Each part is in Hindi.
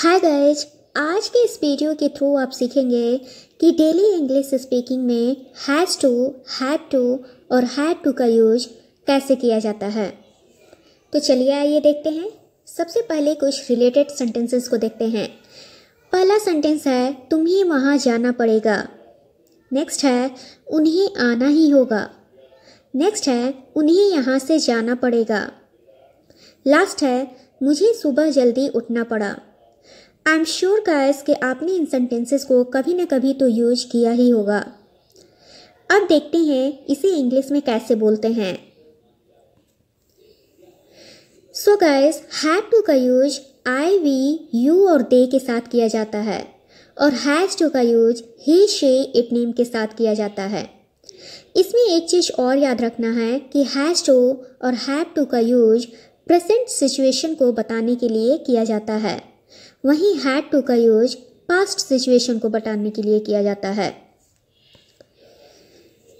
हाय गाइज आज के इस वीडियो के थ्रू आप सीखेंगे कि डेली इंग्लिश स्पीकिंग में हैज़ टू हैड टू और हैड टू का यूज कैसे किया जाता है तो चलिए आइए देखते हैं सबसे पहले कुछ रिलेटेड सेंटेंसेस को देखते हैं पहला सेंटेंस है ही वहाँ जाना पड़ेगा नेक्स्ट है उन्हें आना ही होगा नेक्स्ट है उन्हें यहाँ से जाना पड़ेगा लास्ट है मुझे सुबह जल्दी उठना पड़ा आई एम श्योर गायस कि आपने इन सेंटेंसेस को कभी ना कभी तो यूज किया ही होगा अब देखते हैं इसे इंग्लिश में कैसे बोलते हैं सो गायस हैव टू का यूज आई वी यू और दे के साथ किया जाता है और हैज टू का use he she it name के साथ किया जाता है इसमें एक चीज़ और याद रखना है कि हैज टू और हैव टू का यूज प्रेजेंट सिचुएशन को बताने के लिए किया जाता है वहीं हैड टू का यूज पास्ट सिचुएशन को बताने के लिए किया जाता है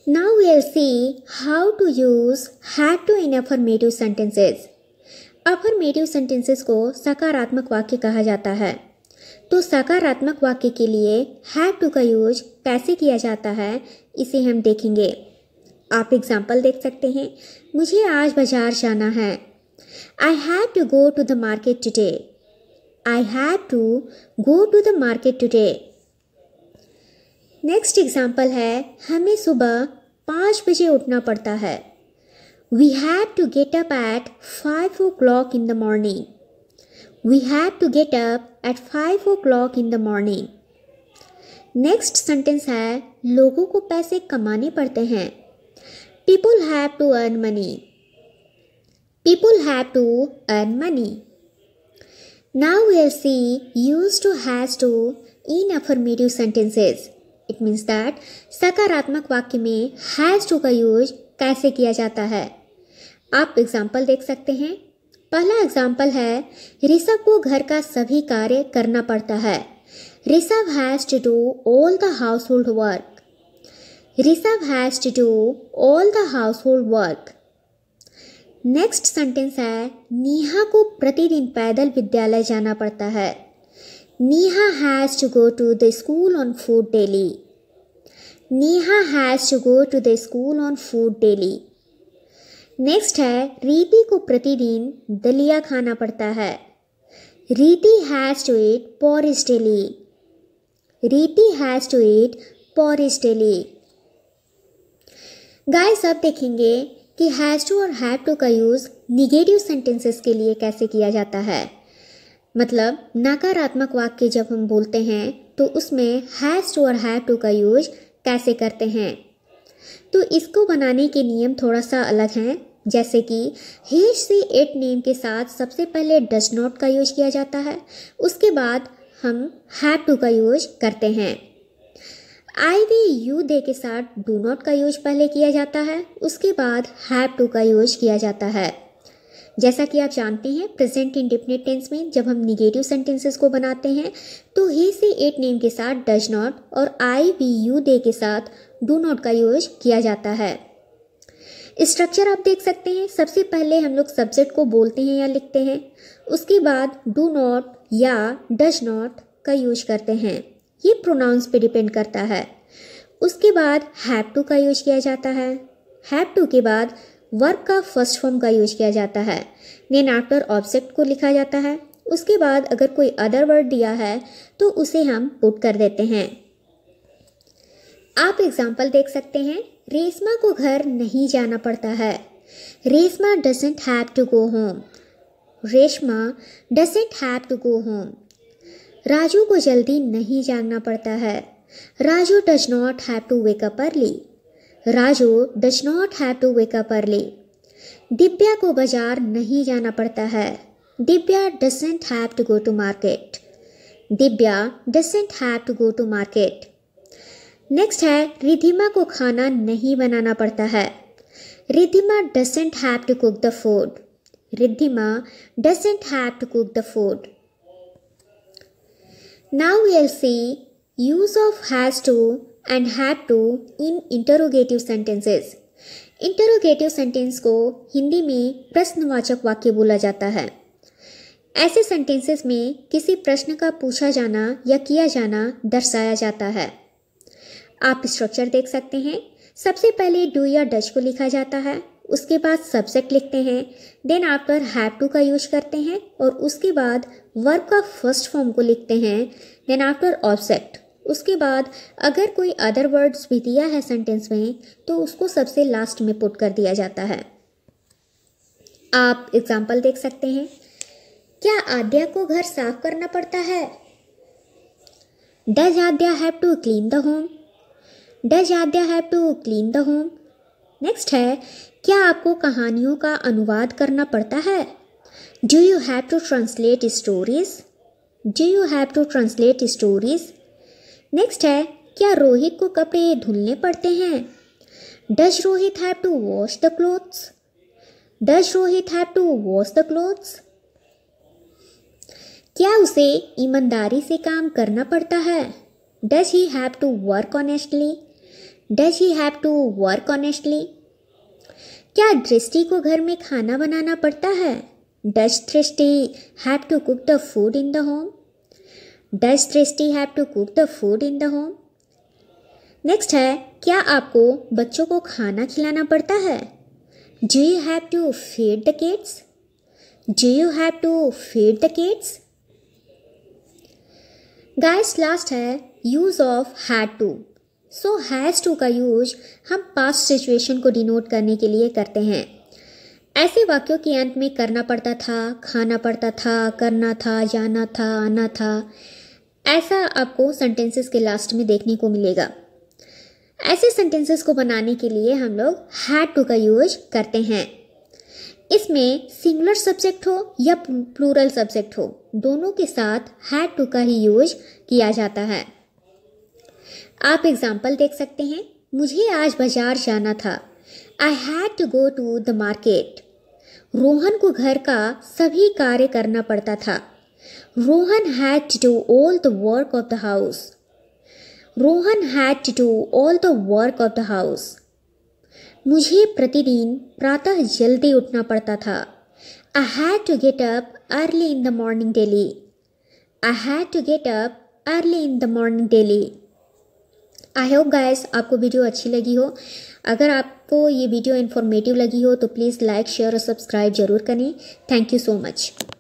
now we'll see how to use had to in affirmative sentences affirmative sentences को सकारात्मक वाक्य कहा जाता है तो सकारात्मक वाक्य के लिए हैड टू का यूज कैसे किया जाता है इसे हम देखेंगे आप एग्जाम्पल देख सकते हैं मुझे आज बाजार जाना है I have to go to the market today I had to go to the market today. Next example है हमें सुबह पाँच बजे उठना पड़ता है we had to get up at five o'clock in the morning we have to get up at five o'clock in the morning next sentence है लोगों को पैसे कमाने पड़ते हैं people have to earn money people have to earn money Now we'll see used to has to in affirmative sentences. It means that सकारात्मक वाक्य में हैज़ टू का यूज कैसे किया जाता है आप एग्जाम्पल देख सकते हैं पहला एग्जाम्पल है ऋषभ को घर का सभी कार्य करना पड़ता है Rishabh has to do all the household work Rishabh has to do all the household work next sentence है नेहा को प्रतिदिन पैदल विद्यालय जाना पड़ता है Neha has to go to the school on food daily Neha has to go to the school on food daily next है रीति को प्रतिदिन दलिया खाना पड़ता है Riti has to eat porridge daily Riti has to eat porridge daily guys अब देखेंगे कि हैज़ टू और हैड टू का यूज़ निगेटिव सेंटेंसेस के लिए कैसे किया जाता है मतलब नकारात्मक वाक्य जब हम बोलते हैं तो उसमें हैज़ टू और हैड टू का यूज कैसे करते हैं तो इसको बनाने के नियम थोड़ा सा अलग हैं जैसे कि हेज से एट नेम के साथ सबसे पहले डज नॉट का यूज किया जाता है उसके बाद हम हैड टू का यूज करते हैं आई वी यू दे के साथ डू नॉट का यूज पहले किया जाता है उसके बाद हैव टू का यूज किया जाता है जैसा कि आप जानते हैं प्रेजेंट इंडिफिनिट टेंस में जब हम निगेटिव सेंटेंसेस को बनाते हैं तो ही से एट नेम के साथ डज नॉट और आई वी यू दे के साथ डू नॉट का यूज किया जाता है स्ट्रक्चर आप देख सकते हैं सबसे पहले हम लोग सब्जेक्ट को बोलते हैं या लिखते हैं उसके बाद डू नॉट या डज नॉट का यूज करते हैं ये प्रोनाउंस पे डिपेंड करता है उसके बाद हैव टू का यूज किया जाता है हैव टू के बाद वर्क का फर्स्ट फॉर्म का यूज किया जाता है देन आफ्टर ऑब्जेक्ट को लिखा जाता है उसके बाद अगर कोई अदर वर्ड दिया है तो उसे हम पुट कर देते हैं आप एग्जाम्पल देख सकते हैं रेशमा को घर नहीं जाना पड़ता है Reshma doesn't have to go home Reshma doesn't have to go home Raju को जल्दी नहीं जागना पड़ता है Raju does not have to wake up early Raju does not have to wake up early Divya को बाजार नहीं जाना पड़ता है Divya doesn't have to go to market Divya doesn't have to go to market next है रिधिमा को खाना नहीं बनाना पड़ता है Ridhima doesn't have to cook the food Ridhima doesn't have to cook the food Now we'll see use of has to and had to in interrogative sentences. Interrogative sentence को हिंदी में प्रश्नवाचक वाक्य बोला जाता है ऐसे सेंटेंसेस में किसी प्रश्न का पूछा जाना या किया जाना दर्शाया जाता है आप स्ट्रक्चर देख सकते हैं सबसे पहले डू या डच को लिखा जाता है उसके बाद सब्जेक्ट लिखते हैं देन आप पर हैव टू का यूज करते हैं और उसके बाद वर्ब का फर्स्ट फॉर्म को लिखते हैं देन आफ्टर ऑब्जेक्ट उसके बाद अगर कोई अदर वर्ड्स भी दिया है सेंटेंस में तो उसको सबसे लास्ट में पुट कर दिया जाता है आप एग्जाम्पल देख सकते हैं क्या आद्या को घर साफ करना पड़ता है does Aadya have to clean the home does Aadya have to clean the home next है क्या आपको कहानियों का अनुवाद करना पड़ता है do you have to translate stories do you have to translate stories next है क्या रोहित को कपड़े धुलने पड़ते हैं does Rohit have to wash the clothes does Rohit have to wash the clothes क्या उसे ईमानदारी से काम करना पड़ता है does he have to work honestly does he have to work honestly क्या दृष्टि को घर में खाना बनाना पड़ता है does Drishti have to cook the food in the home does Drishti have to cook the food in the home next है क्या आपको बच्चों को खाना खिलाना पड़ता है do you have to feed the kids do you have to feed the kids guys last है use of had to so has to का यूज हम पास्ट सिचुएशन को डिनोट करने के लिए करते हैं ऐसे वाक्यों के अंत में करना पड़ता था खाना पड़ता था करना था जाना था आना था ऐसा आपको सेंटेंसेस के लास्ट में देखने को मिलेगा ऐसे सेंटेंसेस को बनाने के लिए हम लोग हैड टू का यूज करते हैं इसमें सिंगुलर सब्जेक्ट हो या प्लूरल सब्जेक्ट हो दोनों के साथ हैड टू का ही यूज किया जाता है आप एग्जाम्पल देख सकते हैं मुझे आज बाजार जाना था I had to go to the market Rohan को घर का सभी कार्य करना पड़ता था Rohan had to do all the work of the house Rohan had to do all the work of the house मुझे प्रतिदिन प्रातः जल्दी उठना पड़ता था I had to get up early in the morning daily I had to get up early in the morning daily I hope guys आपको वीडियो अच्छी लगी हो अगर आपको ये वीडियो इन्फॉर्मेटिव लगी हो तो प्लीज़ लाइक शेयर और सब्सक्राइब जरूर करें थैंक यू सो मच